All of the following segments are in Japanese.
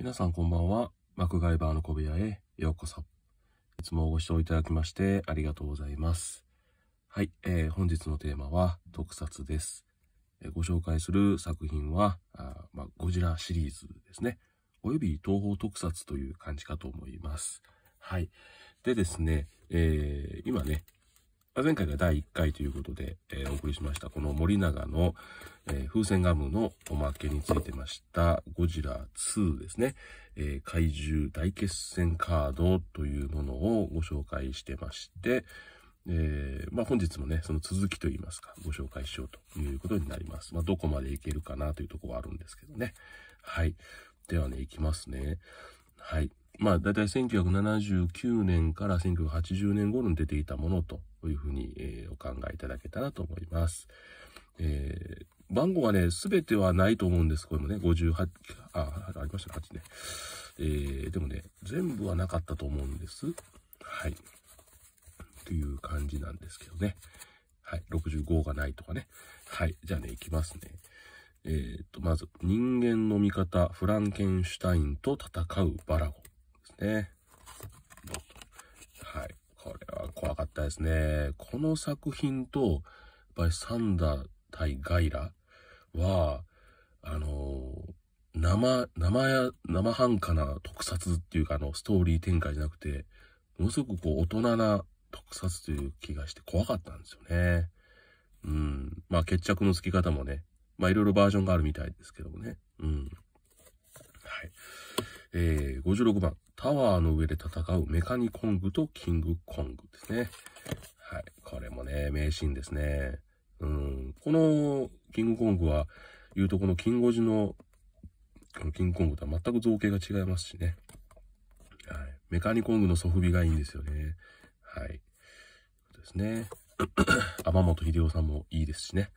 皆さんこんばんは。マクガイバーの小部屋へようこそ。いつもご視聴いただきましてありがとうございます。はい、えー、本日のテーマは特撮です。えー、ご紹介する作品はあ、まあ、ゴジラシリーズですね。および東方特撮という感じかと思います。はい。でですね、えー、今ね、まあ、前回が第1回ということで、えー、お送りしました、この森永の、えー、風船ガムのおまけについてました、ゴジラ2ですね、えー、怪獣大決戦カードというものをご紹介してまして、えー、まあ、本日もね、その続きといいますか、ご紹介しようということになります。まあ、どこまでいけるかなというとこはあるんですけどね。はい。ではね、いきますね。はい。まあ、だいたい1979年から1980年頃に出ていたものというふうに、えー、お考えいただけたらと思います。えー、番号がね、すべてはないと思うんです。これもね、58、あ、ありましたね、8ね。えー、でもね、全部はなかったと思うんです。はい。という感じなんですけどね。はい。65がないとかね。はい。じゃあね、いきますね。えっ、ー、と、まず、人間の味方、フランケンシュタインと戦うバラゴ。ね。はい。これは怖かったですね。この作品と、やっぱりサンダー対ガイラは、あのー、生、生や、生半可な特撮っていうか、あの、ストーリー展開じゃなくて、ものすごくこう、大人な特撮という気がして怖かったんですよね。うん。まあ、決着のつき方もね、まあ、いろいろバージョンがあるみたいですけどもね。うん。はい。えー、56番。タワーの上で戦うメカニコングとキングコングですね。はい。これもね、名シーンですね。うん。このキングコングは、言うとこのキンゴジの、このキングコングとは全く造形が違いますしね。はい。メカニコングのソフビがいいんですよね。はい。ですね。天本秀夫さんもいいですしね。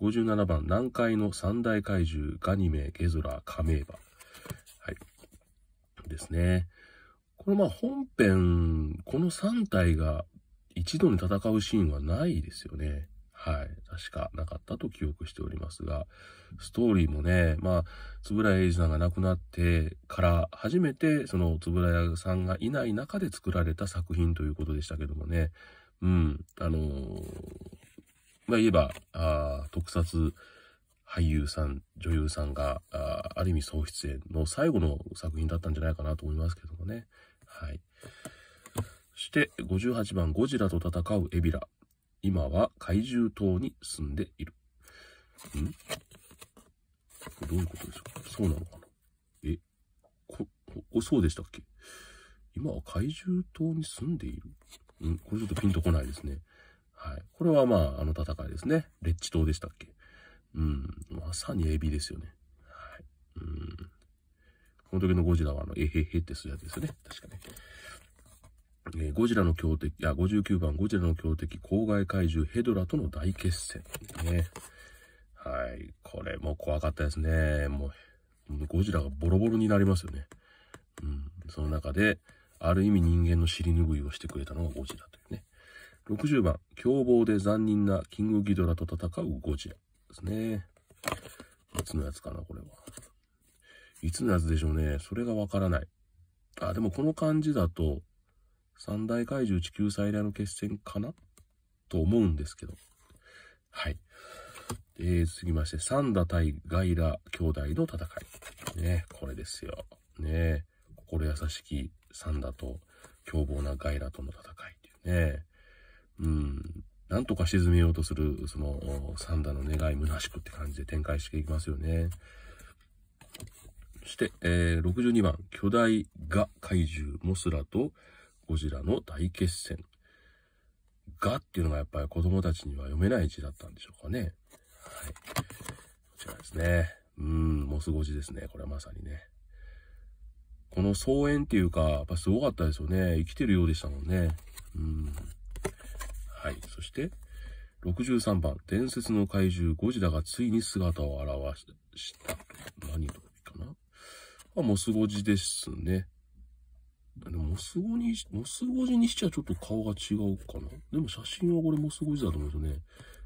57番、南海の三大怪獣、ガニメ、ゲゾラ、カメーバ。ですね。このまあ本編、この3体が一度に戦うシーンはないですよね。はい。確かなかったと記憶しておりますが、ストーリーもね、まあ、円谷英二さんが亡くなってから初めて、その円谷さんがいない中で作られた作品ということでしたけどもね、うん、あのー、まあ言えば、あ特撮俳優さん、女優さんが、あある意味総出演の最後の作品だったんじゃないかなと思いますけどもね。はい。そして、58番、ゴジラと戦うエビラ。今は怪獣島に住んでいる。んどういうことでしょうかそうなのかなえ、こ、こ、そうでしたっけ今は怪獣島に住んでいるんこれちょっとピンとこないですね。はい。これはまあ、あの戦いですね。レッチ島でしたっけうん、まさにエビですよね。はい。うん。この時のゴジラは、あの、えへへってするやつですよね。確かね。えー、ゴジラの強敵、あ、59番、ゴジラの強敵、郊外怪獣、ヘドラとの大決戦。ね。はい。これも怖かったですね。もう、ゴジラがボロボロになりますよね。うん。その中で、ある意味人間の尻拭いをしてくれたのがゴジラというね。60番、凶暴で残忍なキングギドラと戦うゴジラ。ですね。いつのやつかな、これは。いつのやつでしょうね。それがわからない。あ、でもこの感じだと、三大怪獣地球最大の決戦かなと思うんですけど。はい。えー、続きまして、サンダ対ガイラ兄弟の戦い。ね、これですよ。ね、心優しきサンダと凶暴なガイラとの戦いっていうね。うん、なんとか沈めようとする、その、サンダの願い虚しくって感じで展開していきますよね。そして、えー、62番、巨大ガ怪獣モスラとゴジラの大決戦。ガっていうのがやっぱり子供たちには読めない字だったんでしょうかね。はい。こちらですね。うん、モスゴジですね。これはまさにね。この草園っていうか、やっぱすごかったですよね。生きてるようでしたもんね。うん。はい。そして、63番、伝説の怪獣ゴジラがついに姿を現した何の時かなあ、モスゴジですね。モスゴに、モスゴジにしちゃちょっと顔が違うかな。でも写真はこれモスゴジだと思うんですよね。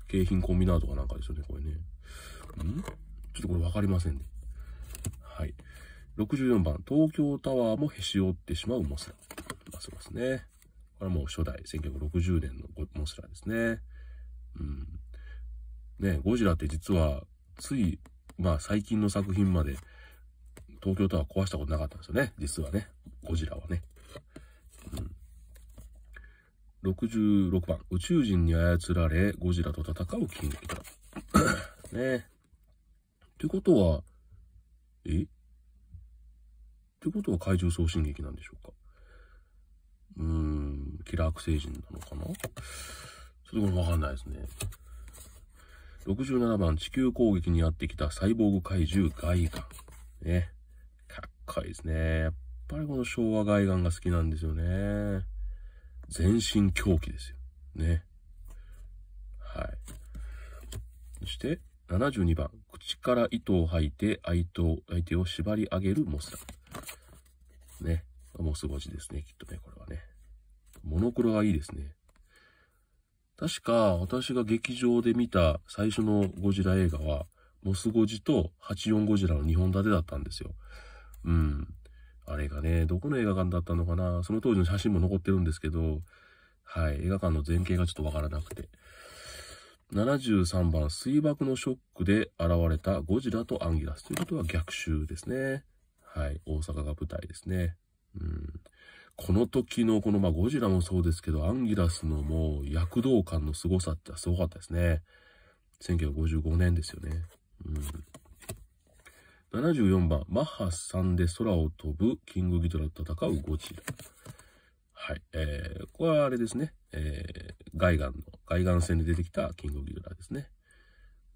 景品コンビナートかなんかですよね、これね。んちょっとこれわかりませんね。はい。64番、東京タワーもへし折ってしまうモスラ。まそうですね。これもう初代、1960年のモスラですね。うん。ね、ゴジラって実は、つい、まあ最近の作品まで、東京タワー壊したことなかったんですよね。実はね。ゴジラはね。うん。66番。宇宙人に操られ、ゴジラと戦う金魚。ねってことは、えってことは怪獣送信劇なんでしょうかうーん。キラーク星人なのかなちょっとこれわかんないですね。67番、地球攻撃にやってきたサイボーグ怪獣ガイガン。ね。かっこいいですね。やっぱりこの昭和ガイガンが好きなんですよね。全身狂気ですよ。ね。はい。そして、72番、口から糸を吐いて相手相手を縛り上げるモスだ。ね。モス文字ですね、きっとね、これはね。モノクロがいいですね。確か、私が劇場で見た最初のゴジラ映画は、モスゴジと84ゴジラの2本立てだったんですよ。うん。あれがね、どこの映画館だったのかなその当時の写真も残ってるんですけど、はい、映画館の前景がちょっとわからなくて。73番、水爆のショックで現れたゴジラとアンギラス。ということは逆襲ですね。はい、大阪が舞台ですね。うん。この時のこの、まあ、ゴジラもそうですけど、アンギラスのもう躍動感の凄さってすごかったですね。1955年ですよね。うん。74番、マッハ3で空を飛ぶキングギドラと戦うゴジラ。はい。えー、これはあれですね。えー、ガイの、外岸線で出てきたキングギドラですね。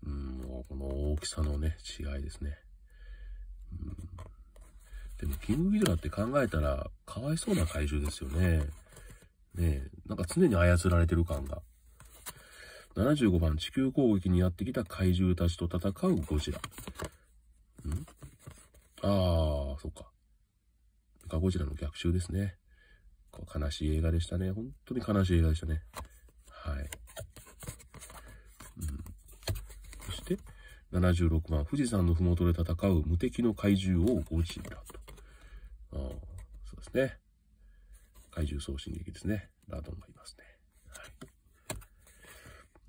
うん、この大きさのね、違いですね。うんでも、キングギドラって考えたら、かわいそうな怪獣ですよね。ねえ、なんか常に操られてる感が。75番、地球攻撃にやってきた怪獣たちと戦うゴジラ。んああ、そっか。ガゴジラの逆襲ですね。悲しい映画でしたね。本当に悲しい映画でしたね。はい。うん、そして、76番、富士山の麓で戦う無敵の怪獣をゴジラと。ね。怪獣送信劇ですね。ラドンがいますね。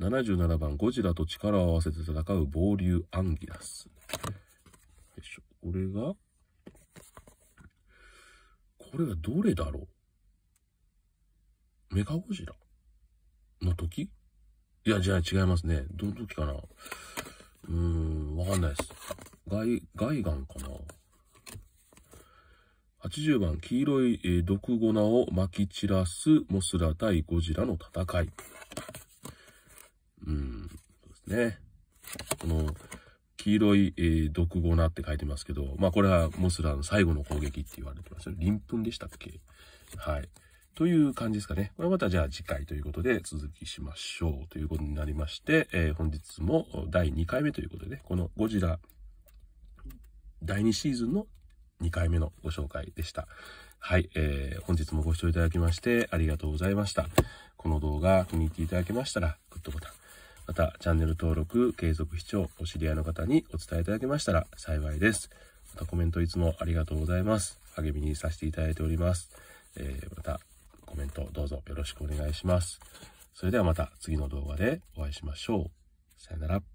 はい、77番、ゴジラと力を合わせて戦う暴流アンギラス。よいしょ。これが、これがどれだろうメカゴジラの時いや、じゃあ違いますね。どの時かなうーん、わかんないです。外、外ンかな80番、黄色い、え毒粉を撒き散らすモスラ対ゴジラの戦い。うん、そうですね。この、黄色い、え毒粉って書いてますけど、まあこれはモスラの最後の攻撃って言われてますね。鱗粉でしたっけはい。という感じですかね。これまたじゃあ次回ということで続きしましょうということになりまして、えー、本日も第2回目ということで、ね、このゴジラ第2シーズンの2回目のご紹介でした。はい、えー、本日もご視聴いただきましてありがとうございました。この動画気に入っていただけましたら、グッドボタン。また、チャンネル登録、継続視聴、お知り合いの方にお伝えいただけましたら幸いです。またコメントいつもありがとうございます。励みにさせていただいております。えー、また、コメントどうぞよろしくお願いします。それではまた次の動画でお会いしましょう。さよなら。